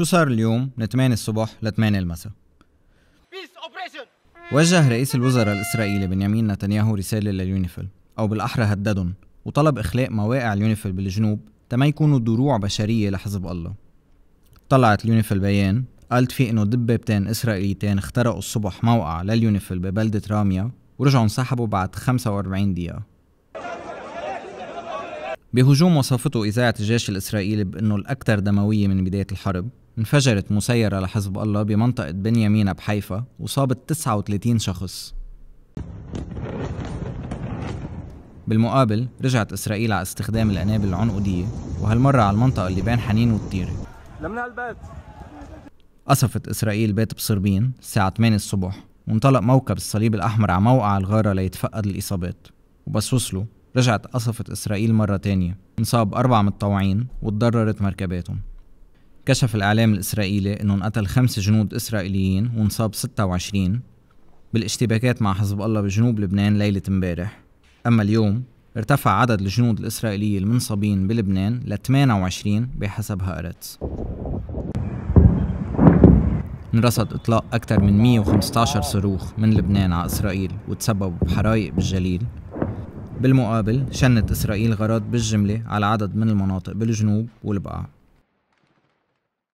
شو صار اليوم من 8 الصبح ل 8 المساء وجه رئيس الوزراء الإسرائيلي بنيامين نتنياهو رسالة لليونيفيل أو بالأحرى هددهم وطلب إخلاء مواقع اليونيفيل بالجنوب تما يكونوا دروع بشرية لحزب الله طلعت اليونيفيل بيان قالت فيه إنه دبابتين إسرائيليتين اخترقوا الصبح موقع لليونيفيل ببلدة راميا ورجعوا انسحبوا بعد 45 دقيقة بهجوم وصفته إذاعة الجيش الإسرائيلي بأنه الأكثر دموية من بداية الحرب انفجرت مسيرة لحزب الله بمنطقة بنيامينا بحيفا وصابت 39 شخص بالمقابل رجعت إسرائيل على استخدام القنابل العنقودية وهالمرة على المنطقة اللي بين حنين والطيرة لمنع البيت قصفت إسرائيل بيت بصربين الساعة 8 الصبح وانطلق موكب الصليب الأحمر على موقع الغارة ليتفقد الإصابات وبس وصلوا رجعت قصفت إسرائيل مرة تانية انصاب أربع متطوعين وتضررت مركباتهم كشف الإعلام الإسرائيلي أنه انقتل خمس جنود إسرائيليين وانصاب 26 بالاشتباكات مع حزب الله بجنوب لبنان ليلة امبارح أما اليوم ارتفع عدد الجنود الإسرائيلية المنصبين بلبنان ل 28 بحسب هارتس انرصد إطلاق أكثر من 115 صاروخ من لبنان على إسرائيل وتسببوا بحرائق بالجليل بالمقابل شنت إسرائيل غارات بالجملة على عدد من المناطق بالجنوب والبقع